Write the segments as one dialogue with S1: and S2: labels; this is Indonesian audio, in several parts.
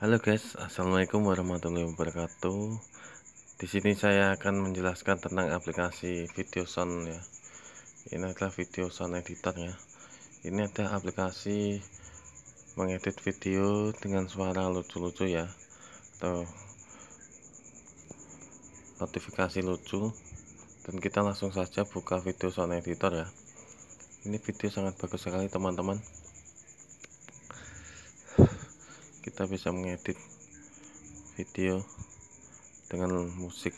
S1: Halo guys, assalamualaikum warahmatullahi wabarakatuh. Di sini saya akan menjelaskan tentang aplikasi Video Sound ya. Ini adalah Video Sound Editor ya. Ini ada aplikasi mengedit video dengan suara lucu-lucu ya, atau notifikasi lucu. Dan kita langsung saja buka Video Sound Editor ya. Ini video sangat bagus sekali teman-teman kita bisa mengedit video dengan musik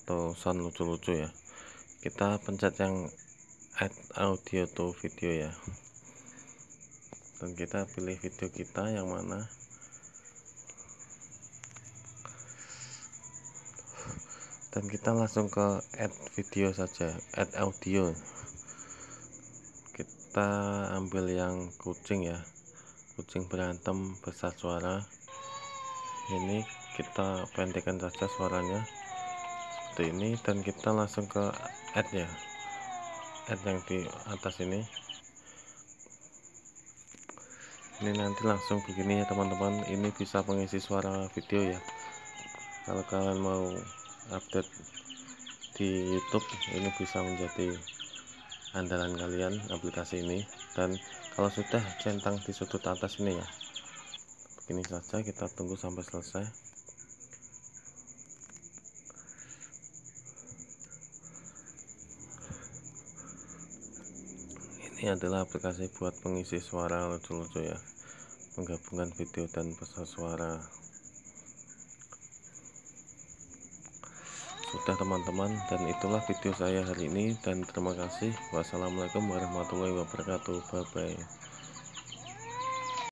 S1: atau sound lucu-lucu ya kita pencet yang add audio to video ya dan kita pilih video kita yang mana dan kita langsung ke add video saja add audio kita ambil yang kucing ya kucing berantem besar suara ini kita pendekkan saja suaranya seperti ini dan kita langsung ke add ya add yang di atas ini ini nanti langsung begini ya teman-teman ini bisa pengisi suara video ya kalau kalian mau update di YouTube ini bisa menjadi andalan kalian aplikasi ini dan kalau sudah centang di sudut atas ini ya begini saja kita tunggu sampai selesai ini adalah aplikasi buat pengisi suara lucu-lucu ya menggabungkan video dan pesan suara sudah teman-teman dan itulah video saya hari ini dan terima kasih wassalamualaikum warahmatullahi wabarakatuh bye bye